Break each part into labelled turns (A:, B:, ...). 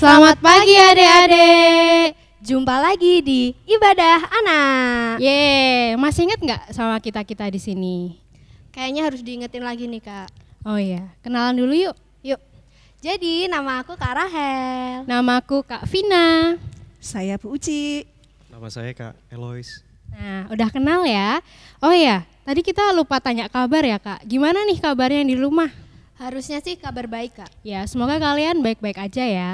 A: Selamat pagi adik-adik. Jumpa lagi di ibadah anak. Ye, masih inget nggak sama kita kita di sini? Kayaknya harus diingetin lagi nih kak. Oh iya, kenalan dulu yuk. Yuk. Jadi nama aku Kak Rahel. Nama aku Kak Vina. Saya Bu Uci. Nama saya Kak Elois. Nah, udah kenal ya. Oh iya, tadi kita lupa tanya kabar ya Kak. Gimana nih kabarnya di rumah? Harusnya sih kabar baik kak. Ya semoga kalian baik-baik aja ya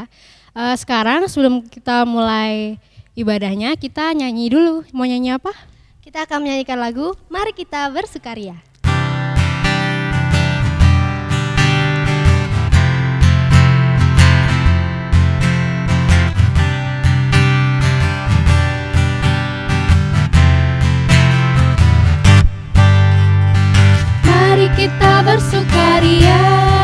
A: uh, sekarang sebelum kita mulai ibadahnya, kita nyanyi dulu. Mau nyanyi apa? Kita akan menyanyikan lagu Mari Kita Bersukaria.
B: Mari kita bersukaria.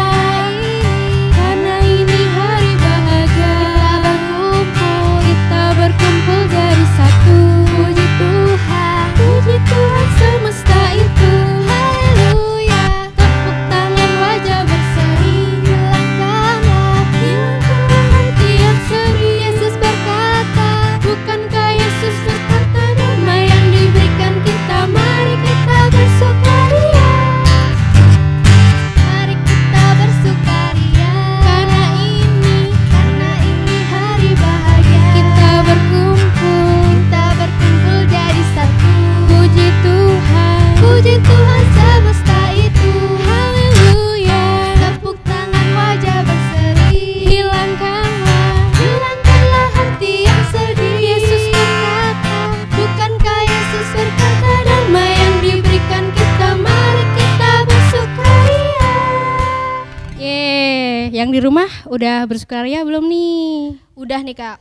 A: udah bersukaria belum nih? Udah nih Kak.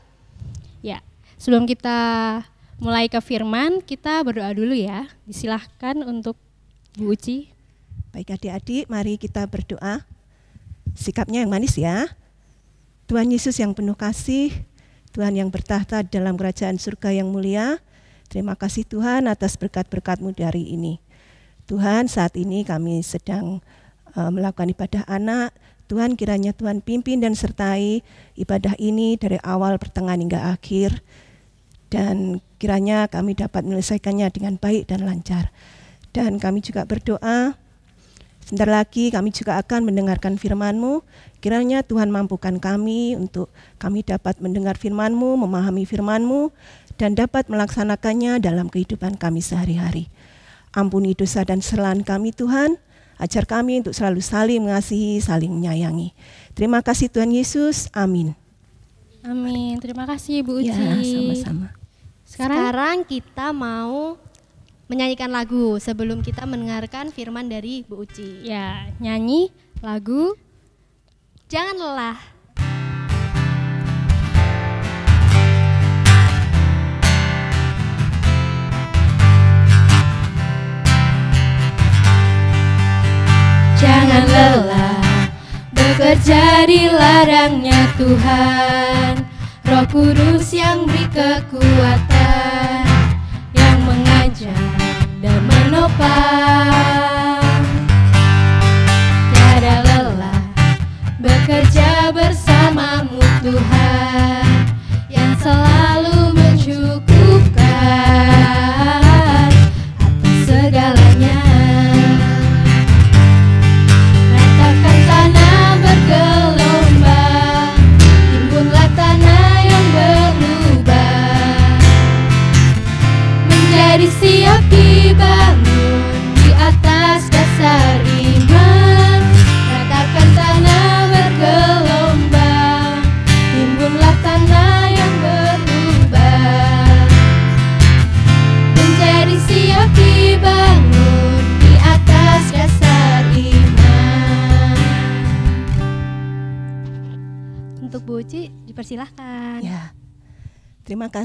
A: Ya, sebelum kita mulai ke firman, kita berdoa dulu ya. Disilahkan untuk Bu
C: Uci. Baik adik-adik, mari kita berdoa. Sikapnya yang manis ya. Tuhan Yesus yang penuh kasih, Tuhan yang bertahta dalam kerajaan surga yang mulia, terima kasih Tuhan atas berkat berkatmu dari ini. Tuhan saat ini kami sedang eh, melakukan ibadah anak, Tuhan kiranya Tuhan pimpin dan sertai ibadah ini dari awal pertengahan hingga akhir dan kiranya kami dapat menyelesaikannya dengan baik dan lancar. Dan kami juga berdoa Sebentar lagi kami juga akan mendengarkan firman-Mu. Kiranya Tuhan mampukan kami untuk kami dapat mendengar firman-Mu, memahami firman-Mu, dan dapat melaksanakannya dalam kehidupan kami sehari-hari. Ampuni dosa dan kesalahan kami Tuhan, Ajar kami untuk selalu saling mengasihi, saling menyayangi. Terima kasih Tuhan Yesus. Amin.
A: Amin. Terima kasih Bu ya, Uci. Ya, sama-sama. Sekarang, Sekarang kita mau menyanyikan lagu sebelum kita mendengarkan firman dari Bu Uci. Ya, nyanyi lagu Jangan lelah.
B: yang lelah Bekerja di ladangnya Tuhan Roh Kudus yang beri kekuatan Yang mengajar
A: dan menopang
B: Tiada lelah Bekerja bersamamu Tuhan Yang selalu mencukupi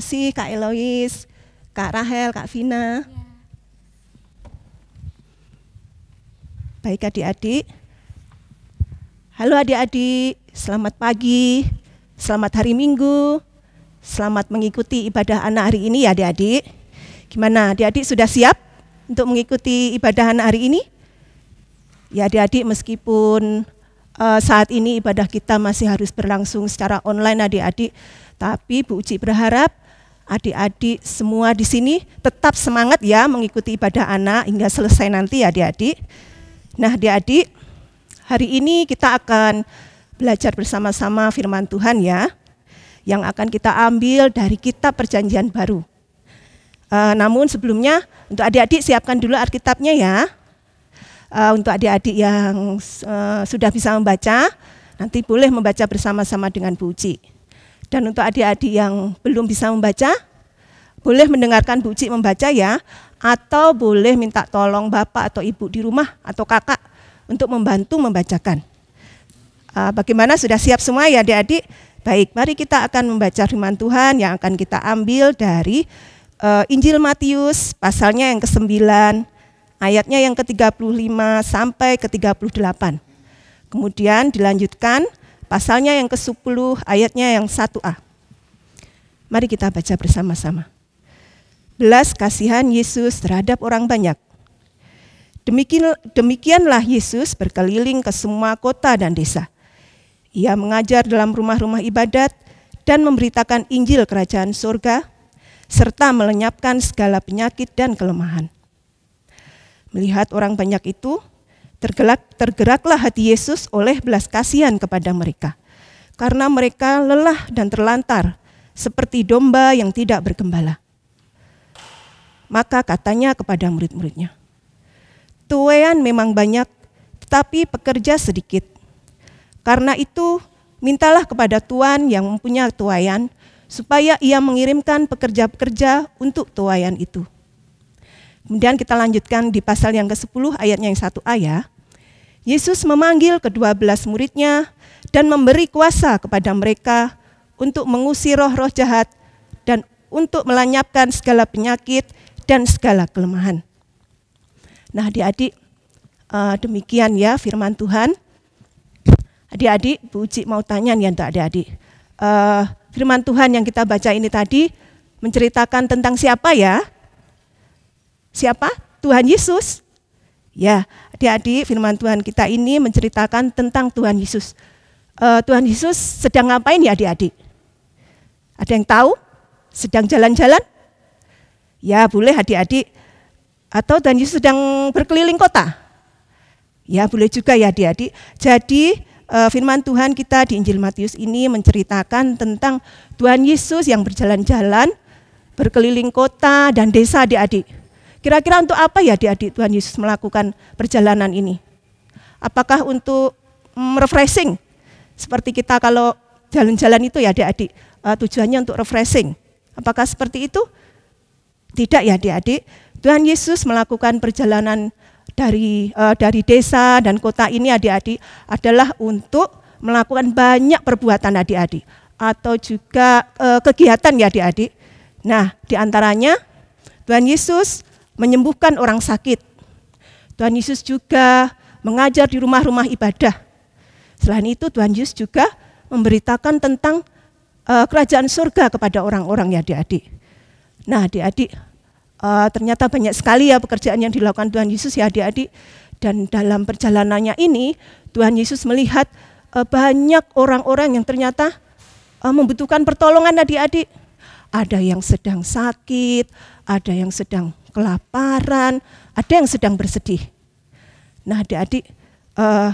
C: kasih Kak Elois, Kak Rahel, Kak Vina. Iya. Baik adik-adik. Halo adik-adik, selamat pagi, selamat hari Minggu, selamat mengikuti ibadah anak hari ini ya adik-adik. Gimana adik-adik sudah siap untuk mengikuti ibadah anak hari ini? Ya adik-adik meskipun uh, saat ini ibadah kita masih harus berlangsung secara online adik-adik, tapi Bu Uci berharap adik-adik semua di sini tetap semangat ya mengikuti ibadah anak hingga selesai nanti ya adik-adik. Nah adik-adik, hari ini kita akan belajar bersama-sama firman Tuhan ya, yang akan kita ambil dari kitab perjanjian baru. Uh, namun sebelumnya untuk adik-adik siapkan dulu Alkitabnya ya. Uh, untuk adik-adik yang uh, sudah bisa membaca, nanti boleh membaca bersama-sama dengan Bu Uci. Dan untuk adik-adik yang belum bisa membaca, boleh mendengarkan Bu Cik membaca ya, atau boleh minta tolong bapak atau ibu di rumah atau kakak untuk membantu membacakan. Ah, bagaimana sudah siap semua ya adik-adik? Baik, mari kita akan membaca firman Tuhan yang akan kita ambil dari eh, Injil Matius pasalnya yang ke-9 ayatnya yang ke-35 sampai ke-38. Kemudian dilanjutkan Pasalnya yang ke-10 ayatnya yang 1A. Mari kita baca bersama-sama. Belas kasihan Yesus terhadap orang banyak. Demikian, demikianlah Yesus berkeliling ke semua kota dan desa. Ia mengajar dalam rumah-rumah ibadat dan memberitakan Injil Kerajaan Surga, serta melenyapkan segala penyakit dan kelemahan. Melihat orang banyak itu, tergelak tergeraklah hati Yesus oleh belas kasihan kepada mereka. Karena mereka lelah dan terlantar, seperti domba yang tidak bergembala. Maka katanya kepada murid-muridnya, Tuwean memang banyak, tetapi pekerja sedikit. Karena itu, mintalah kepada Tuhan yang mempunyai tuayan, supaya ia mengirimkan pekerja-pekerja untuk tuayan itu.' Kemudian kita lanjutkan di pasal yang ke-10 ayatnya yang satu ayat. Yesus memanggil kedua belas muridnya dan memberi kuasa kepada mereka untuk mengusir roh-roh jahat dan untuk melenyapkan segala penyakit dan segala kelemahan. Nah adik-adik, eh, demikian ya firman Tuhan. Adik-adik, Bu Uci mau tanya nih untuk adik-adik. Eh, firman Tuhan yang kita baca ini tadi menceritakan tentang siapa ya? Siapa? Tuhan Yesus. Ya, adik-adik firman Tuhan kita ini menceritakan tentang Tuhan Yesus. Uh, Tuhan Yesus sedang ngapain ya adik-adik? Ada yang tahu? Sedang jalan-jalan? Ya boleh adik-adik. Atau Tuhan Yesus sedang berkeliling kota? Ya boleh juga ya adik-adik. Jadi uh, firman Tuhan kita di Injil Matius ini menceritakan tentang Tuhan Yesus yang berjalan-jalan, berkeliling kota dan desa adik-adik. Kira-kira untuk apa ya adik-adik Tuhan Yesus melakukan perjalanan ini? Apakah untuk mm, refreshing? Seperti kita kalau jalan-jalan itu ya adik-adik, eh, tujuannya untuk refreshing. Apakah seperti itu? Tidak ya adik-adik. Tuhan Yesus melakukan perjalanan dari eh, dari desa dan kota ini adik-adik adalah untuk melakukan banyak perbuatan adik-adik atau juga eh, kegiatan ya adik-adik. Nah, diantaranya Tuhan Yesus menyembuhkan orang sakit. Tuhan Yesus juga mengajar di rumah-rumah ibadah. Selain itu Tuhan Yesus juga memberitakan tentang uh, kerajaan surga kepada orang-orang ya adik-adik. Nah adik-adik uh, ternyata banyak sekali ya pekerjaan yang dilakukan Tuhan Yesus ya adik-adik. Dan dalam perjalanannya ini Tuhan Yesus melihat uh, banyak orang-orang yang ternyata uh, membutuhkan pertolongan adik-adik. Ada yang sedang sakit, ada yang sedang kelaparan, ada yang sedang bersedih. Nah adik-adik, uh,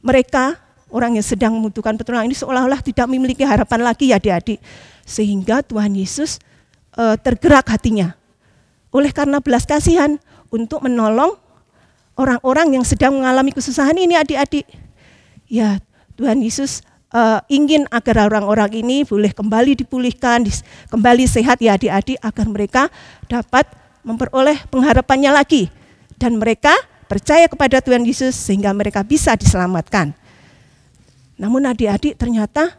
C: mereka orang yang sedang membutuhkan pertolongan ini seolah-olah tidak memiliki harapan lagi ya adik-adik. Sehingga Tuhan Yesus uh, tergerak hatinya. Oleh karena belas kasihan untuk menolong orang-orang yang sedang mengalami kesusahan ini adik-adik. Ya Tuhan Yesus uh, ingin agar orang-orang ini boleh kembali dipulihkan, kembali sehat ya adik-adik agar mereka dapat memperoleh pengharapannya lagi. Dan mereka percaya kepada Tuhan Yesus sehingga mereka bisa diselamatkan. Namun adik-adik ternyata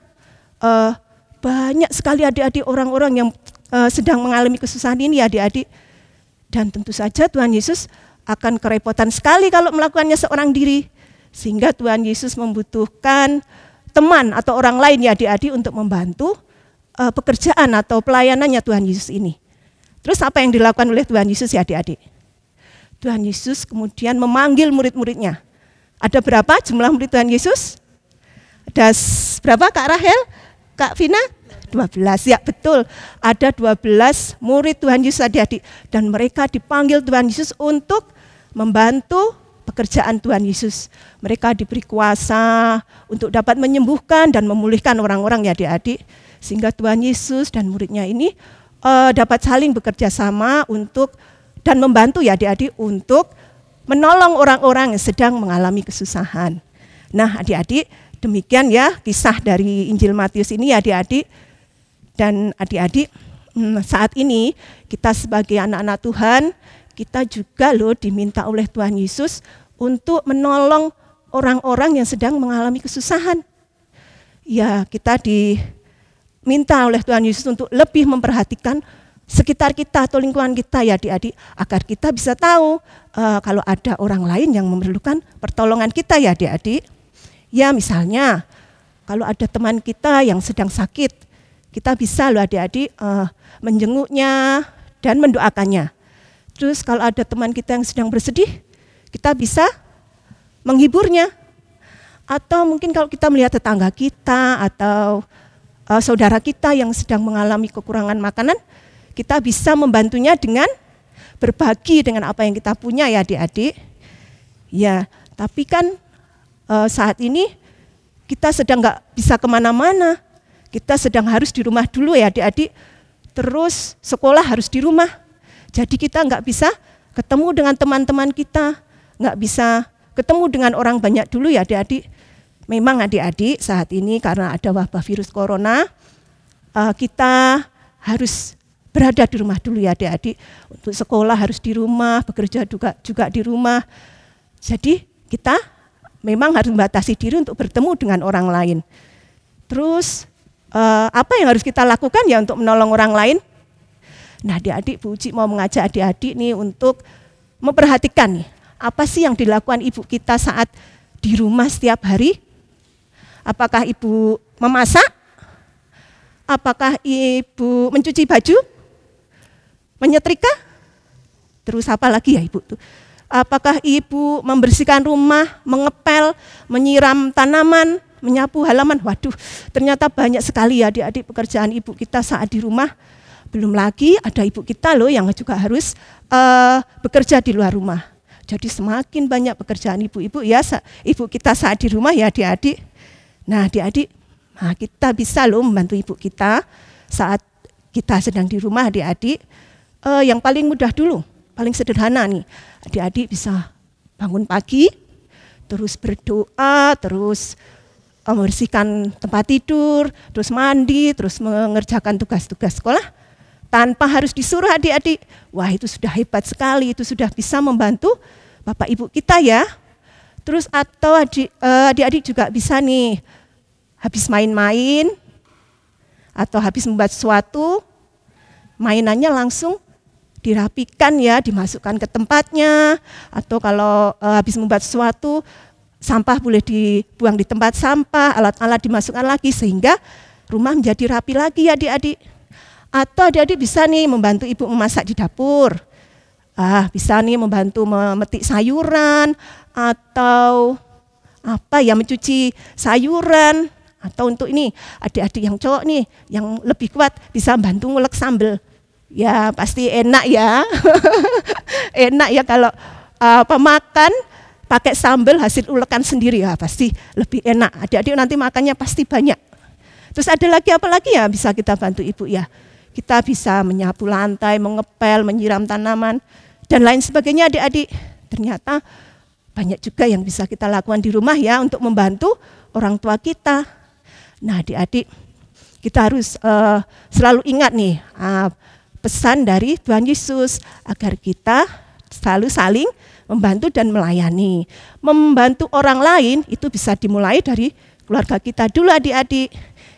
C: uh, banyak sekali adik-adik orang-orang yang uh, sedang mengalami kesusahan ini adik-adik. Dan tentu saja Tuhan Yesus akan kerepotan sekali kalau melakukannya seorang diri. Sehingga Tuhan Yesus membutuhkan teman atau orang lain ya adik-adik untuk membantu uh, pekerjaan atau pelayanannya Tuhan Yesus ini. Terus apa yang dilakukan oleh Tuhan Yesus ya adik-adik? Tuhan Yesus kemudian memanggil murid-muridnya. Ada berapa jumlah murid Tuhan Yesus? Ada berapa Kak Rahel? Kak Vina? 12. Ya betul, ada 12 murid Tuhan Yesus adik-adik. Dan mereka dipanggil Tuhan Yesus untuk membantu pekerjaan Tuhan Yesus. Mereka diberi kuasa untuk dapat menyembuhkan dan memulihkan orang-orang ya adik-adik. Sehingga Tuhan Yesus dan muridnya ini uh, dapat saling bekerja sama untuk dan membantu ya adik-adik untuk menolong orang-orang yang sedang mengalami kesusahan. Nah, adik-adik, demikian ya kisah dari Injil Matius ini ya adik-adik. Dan adik-adik, hmm, saat ini kita sebagai anak-anak Tuhan, kita juga loh diminta oleh Tuhan Yesus untuk menolong orang-orang yang sedang mengalami kesusahan. Ya, kita di minta oleh Tuhan Yesus untuk lebih memperhatikan sekitar kita atau lingkungan kita ya adik-adik agar kita bisa tahu uh, kalau ada orang lain yang memerlukan pertolongan kita ya adik-adik. Ya misalnya kalau ada teman kita yang sedang sakit kita bisa loh adik-adik uh, menjenguknya dan mendoakannya. Terus kalau ada teman kita yang sedang bersedih kita bisa menghiburnya. Atau mungkin kalau kita melihat tetangga kita atau uh, saudara kita yang sedang mengalami kekurangan makanan, kita bisa membantunya dengan berbagi dengan apa yang kita punya ya adik-adik. Ya, tapi kan uh, saat ini kita sedang nggak bisa kemana-mana. Kita sedang harus di rumah dulu ya adik-adik. Terus sekolah harus di rumah. Jadi kita nggak bisa ketemu dengan teman-teman kita, nggak bisa ketemu dengan orang banyak dulu ya adik-adik memang adik-adik saat ini karena ada wabah virus corona, eh, kita harus berada di rumah dulu ya adik-adik. Untuk sekolah harus di rumah, bekerja juga juga di rumah. Jadi kita memang harus membatasi diri untuk bertemu dengan orang lain. Terus eh, apa yang harus kita lakukan ya untuk menolong orang lain? Nah adik-adik Bu Uci mau mengajak adik-adik nih untuk memperhatikan apa sih yang dilakukan ibu kita saat di rumah setiap hari? Apakah ibu memasak? Apakah ibu mencuci baju? Menyetrika? Terus apa lagi ya ibu tuh? Apakah ibu membersihkan rumah, mengepel, menyiram tanaman, menyapu halaman? Waduh, ternyata banyak sekali ya adik-adik pekerjaan ibu kita saat di rumah. Belum lagi ada ibu kita loh yang juga harus uh, bekerja di luar rumah. Jadi semakin banyak pekerjaan ibu-ibu ya, ibu kita saat di rumah ya adik-adik. Nah adik-adik, nah kita bisa loh membantu ibu kita saat kita sedang di rumah adik-adik. Uh, yang paling mudah dulu, paling sederhana nih, adik-adik bisa bangun pagi, terus berdoa, terus membersihkan tempat tidur, terus mandi, terus mengerjakan tugas-tugas sekolah tanpa harus disuruh adik-adik. Wah, itu sudah hebat sekali, itu sudah bisa membantu Bapak Ibu kita ya Terus atau eh, adik-adik juga bisa nih habis main-main atau habis membuat sesuatu mainannya langsung dirapikan ya, dimasukkan ke tempatnya atau kalau eh, habis membuat sesuatu sampah boleh dibuang di tempat sampah, alat-alat dimasukkan lagi sehingga rumah menjadi rapi lagi ya adik-adik. Atau adik-adik bisa nih membantu ibu memasak di dapur ah bisa nih membantu memetik sayuran atau apa ya mencuci sayuran atau untuk ini adik-adik yang cowok nih yang lebih kuat bisa bantu ngulek sambel ya pasti enak ya enak ya kalau uh, pemakan pakai sambel hasil ulekan sendiri ya pasti lebih enak adik-adik nanti makannya pasti banyak terus ada lagi apa lagi ya bisa kita bantu ibu ya kita bisa menyapu lantai mengepel menyiram tanaman dan lain sebagainya adik-adik. Ternyata banyak juga yang bisa kita lakukan di rumah ya untuk membantu orang tua kita. Nah adik-adik, kita harus uh, selalu ingat nih uh, pesan dari Tuhan Yesus agar kita selalu saling membantu dan melayani. Membantu orang lain itu bisa dimulai dari keluarga kita dulu adik-adik.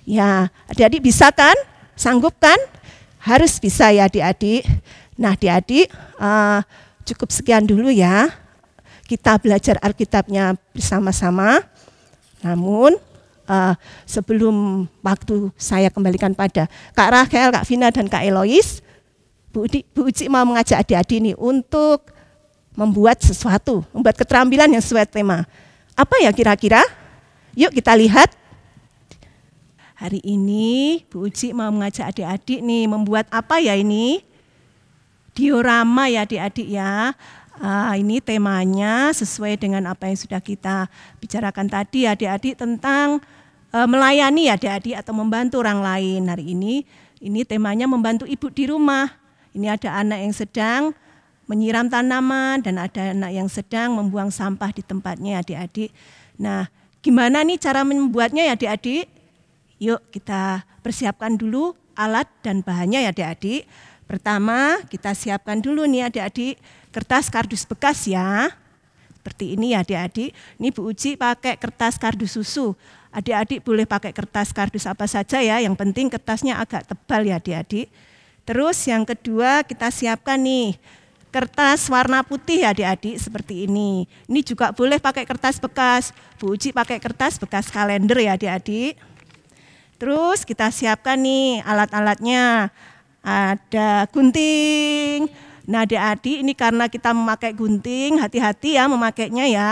C: Ya, adik-adik bisa kan? Sanggup kan? Harus bisa ya adik-adik. Nah adik-adik uh, cukup sekian dulu ya. Kita belajar Alkitabnya bersama-sama. Namun uh, sebelum waktu saya kembalikan pada Kak Rahel, Kak Vina, dan Kak Elois, Bu, Udi, Bu Uci mau mengajak adik-adik ini untuk membuat sesuatu, membuat keterampilan yang sesuai tema. Apa ya kira-kira? Yuk kita lihat. Hari ini Bu Uci mau mengajak adik-adik nih membuat apa ya ini? diorama ya adik-adik ya. Uh, ini temanya sesuai dengan apa yang sudah kita bicarakan tadi adik-adik tentang uh, melayani adik-adik atau membantu orang lain. Hari ini ini temanya membantu ibu di rumah. Ini ada anak yang sedang menyiram tanaman dan ada anak yang sedang membuang sampah di tempatnya adik-adik. Nah, gimana nih cara membuatnya ya adik-adik? Yuk kita persiapkan dulu alat dan bahannya ya adik-adik. Pertama, kita siapkan dulu nih adik-adik kertas kardus bekas ya. Seperti ini ya adik-adik. Ini Bu Uci pakai kertas kardus susu. Adik-adik boleh pakai kertas kardus apa saja ya, yang penting kertasnya agak tebal ya adik-adik. Terus yang kedua kita siapkan nih kertas warna putih ya adik-adik seperti ini. Ini juga boleh pakai kertas bekas. Bu Uci pakai kertas bekas kalender ya adik-adik. Terus kita siapkan nih alat-alatnya ada gunting. Nah adik-adik ini karena kita memakai gunting, hati-hati ya memakainya ya.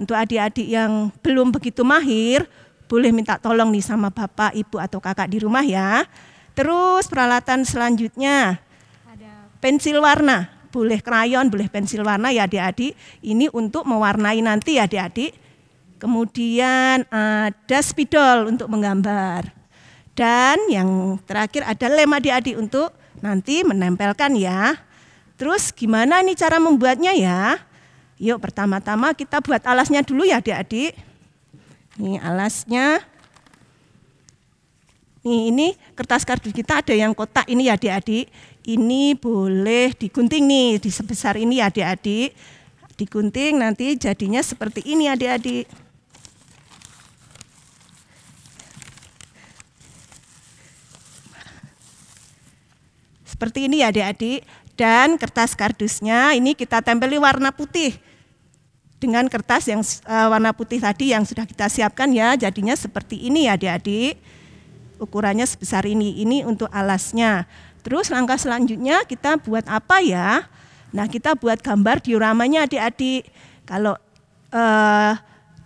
C: Untuk adik-adik yang belum begitu mahir, boleh minta tolong nih sama bapak, ibu atau kakak di rumah ya. Terus peralatan selanjutnya, ada pensil warna. Boleh krayon, boleh pensil warna ya adik-adik. Ini untuk mewarnai nanti ya adik-adik. Kemudian ada spidol untuk menggambar. Dan yang terakhir ada lem adik-adik untuk nanti menempelkan ya. Terus gimana nih cara membuatnya ya? Yuk pertama-tama kita buat alasnya dulu ya adik-adik. Ini alasnya. Nih, ini kertas kardus kita ada yang kotak ini ya adik-adik. Ini boleh digunting nih di sebesar ini ya adik-adik. Digunting nanti jadinya seperti ini adik-adik. Seperti ini ya adik-adik. Dan kertas kardusnya ini kita tempeli warna putih. Dengan kertas yang eh, warna putih tadi yang sudah kita siapkan ya jadinya seperti ini ya adik-adik. Ukurannya sebesar ini. Ini untuk alasnya. Terus langkah selanjutnya kita buat apa ya? Nah kita buat gambar dioramanya adik-adik. Kalau eh,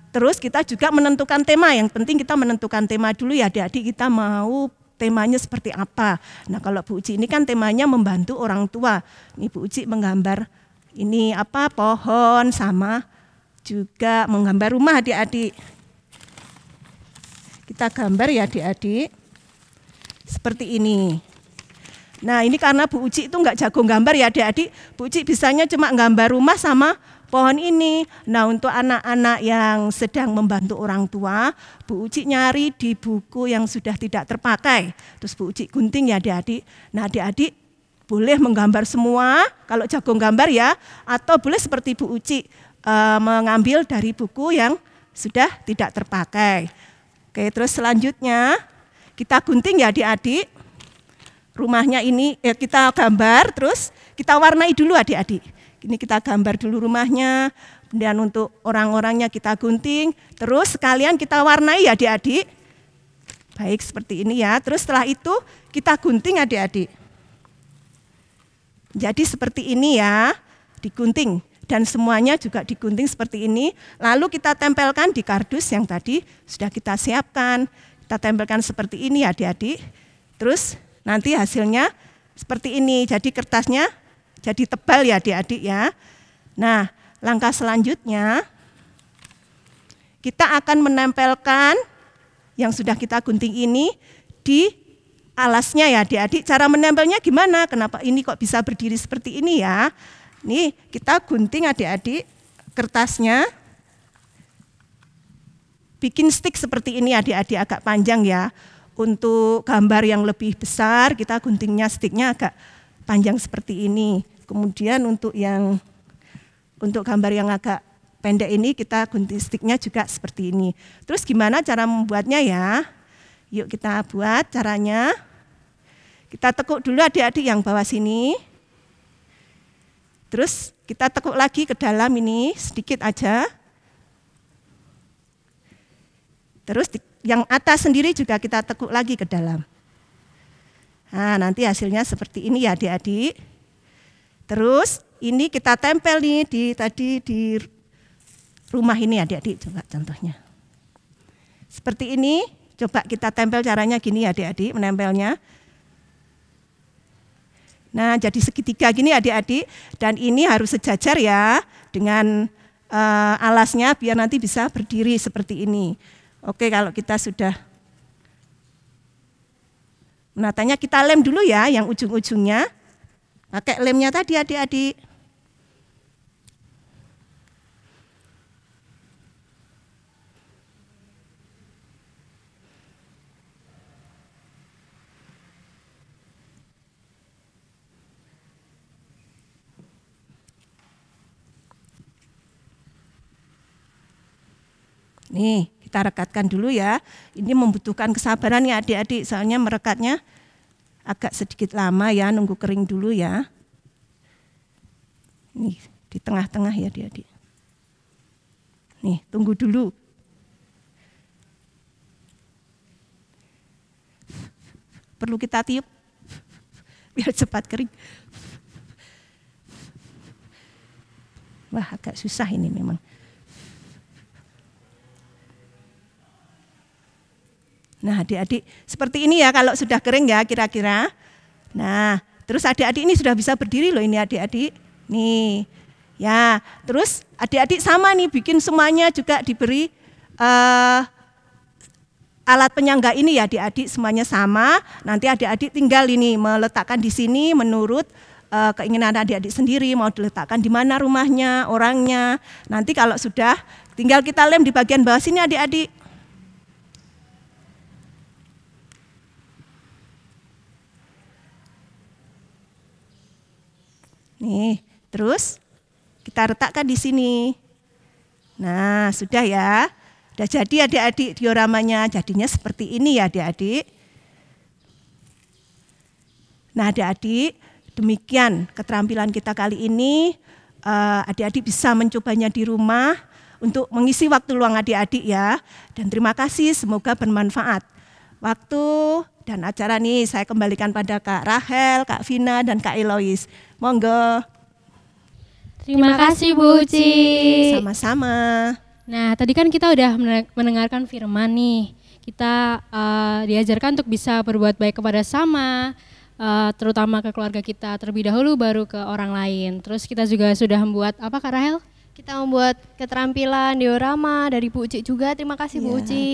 C: terus kita juga menentukan tema. Yang penting kita menentukan tema dulu ya adik-adik kita mau temanya seperti apa. Nah kalau Bu Uci ini kan temanya membantu orang tua. Ini Bu Uci menggambar ini apa pohon sama juga menggambar rumah adik-adik. Kita gambar ya adik-adik. Seperti ini. Nah ini karena Bu Uci itu nggak jago gambar ya adik-adik. Bu Uci bisanya cuma gambar rumah sama pohon ini. Nah untuk anak-anak yang sedang membantu orang tua, Bu Uci nyari di buku yang sudah tidak terpakai. Terus Bu Uci gunting ya adik-adik. Nah adik-adik boleh menggambar semua, kalau jago gambar ya, atau boleh seperti Bu Uci e, eh, mengambil dari buku yang sudah tidak terpakai. Oke terus selanjutnya kita gunting ya adik-adik. Rumahnya ini eh, kita gambar terus kita warnai dulu adik-adik ini kita gambar dulu rumahnya, dan untuk orang-orangnya kita gunting, terus sekalian kita warnai ya adik-adik. Baik seperti ini ya, terus setelah itu kita gunting adik-adik. Jadi seperti ini ya, digunting dan semuanya juga digunting seperti ini. Lalu kita tempelkan di kardus yang tadi sudah kita siapkan. Kita tempelkan seperti ini ya adik-adik. Terus nanti hasilnya seperti ini. Jadi kertasnya jadi tebal ya adik-adik ya. Nah, langkah selanjutnya kita akan menempelkan yang sudah kita gunting ini di alasnya ya adik-adik. Cara menempelnya gimana? Kenapa ini kok bisa berdiri seperti ini ya? Nih kita gunting adik-adik kertasnya. Bikin stick seperti ini adik-adik agak panjang ya. Untuk gambar yang lebih besar kita guntingnya sticknya agak panjang seperti ini. Kemudian untuk yang untuk gambar yang agak pendek ini kita gunting sticknya juga seperti ini. Terus gimana cara membuatnya ya? Yuk kita buat caranya. Kita tekuk dulu adik-adik yang bawah sini. Terus kita tekuk lagi ke dalam ini sedikit aja. Terus yang atas sendiri juga kita tekuk lagi ke dalam. Nah, nanti hasilnya seperti ini ya adik-adik. Terus ini kita tempel nih di tadi di rumah ini adik-adik coba contohnya. Seperti ini, coba kita tempel caranya gini ya adik-adik menempelnya. Nah, jadi segitiga gini adik-adik dan ini harus sejajar ya dengan uh, alasnya biar nanti bisa berdiri seperti ini. Oke, kalau kita sudah Nah, tanya kita lem dulu ya yang ujung-ujungnya. Pakai nah, lemnya tadi adik-adik. Nih, kita rekatkan dulu ya. Ini membutuhkan kesabaran ya adik-adik, soalnya merekatnya agak sedikit lama ya, nunggu kering dulu ya. Nih, di tengah-tengah ya adik-adik. Nih, tunggu dulu. Perlu kita tiup biar cepat kering. Wah, agak susah ini memang. Nah adik-adik seperti ini ya kalau sudah kering ya kira-kira. Nah terus adik-adik ini sudah bisa berdiri loh ini adik-adik. Nih ya terus adik-adik sama nih bikin semuanya juga diberi uh, alat penyangga ini ya adik-adik semuanya sama. Nanti adik-adik tinggal ini meletakkan di sini menurut uh, keinginan adik-adik sendiri mau diletakkan di mana rumahnya, orangnya. Nanti kalau sudah tinggal kita lem di bagian bawah sini adik-adik. Nih, terus kita retakkan di sini. Nah, sudah ya. Sudah jadi adik-adik dioramanya. Jadinya seperti ini ya adik-adik. Nah adik-adik, demikian keterampilan kita kali ini. Eh, adik-adik bisa mencobanya di rumah untuk mengisi waktu luang adik-adik ya. Dan terima kasih, semoga bermanfaat. Waktu dan acara ini saya kembalikan pada Kak Rahel, Kak Vina, dan Kak Elois. Monggo. Terima, kasih Bu Uci. Sama-sama.
A: Nah, tadi kan kita udah mendengarkan firman nih. Kita uh, diajarkan untuk bisa berbuat baik kepada sama, uh, terutama ke keluarga kita terlebih dahulu baru ke orang lain. Terus kita juga sudah membuat apa Kak Rahel? Kita membuat keterampilan diorama dari Bu Uci juga. Terima kasih Bu iya. Uci.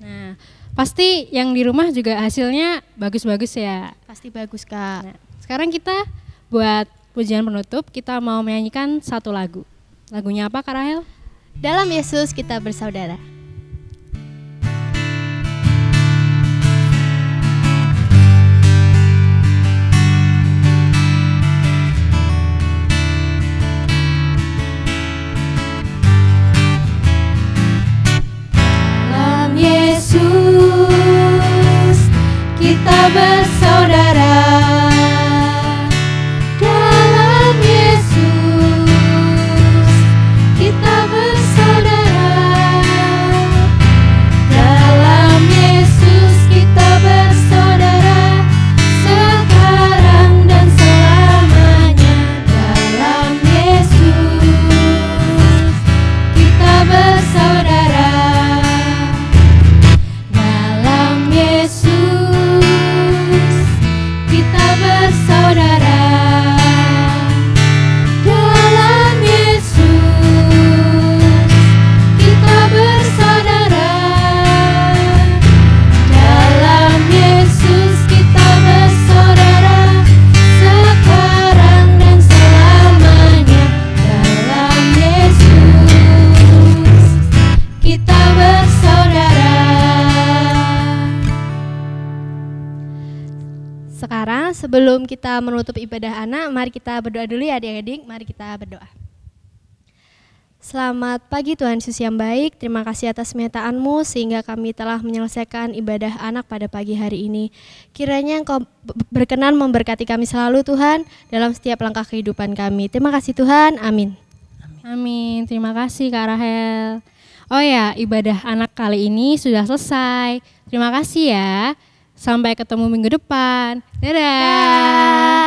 A: Nah, pasti yang di rumah juga hasilnya bagus-bagus ya. Pasti bagus, Kak. Nah, sekarang kita buat pujian penutup kita mau menyanyikan satu lagu. Lagunya apa Karahel Dalam Yesus kita bersaudara. ibadah anak, mari kita berdoa dulu ya adik-adik, mari kita berdoa. Selamat pagi Tuhan Yesus yang baik, terima kasih atas menyataanmu sehingga kami telah menyelesaikan ibadah anak pada pagi hari ini. Kiranya Engkau berkenan memberkati kami selalu Tuhan dalam setiap langkah kehidupan kami. Terima kasih Tuhan, amin. Amin, terima kasih Kak Rahel. Oh ya, ibadah anak kali ini sudah selesai. Terima kasih ya. Sampai ketemu minggu depan. Dadah. Dadah.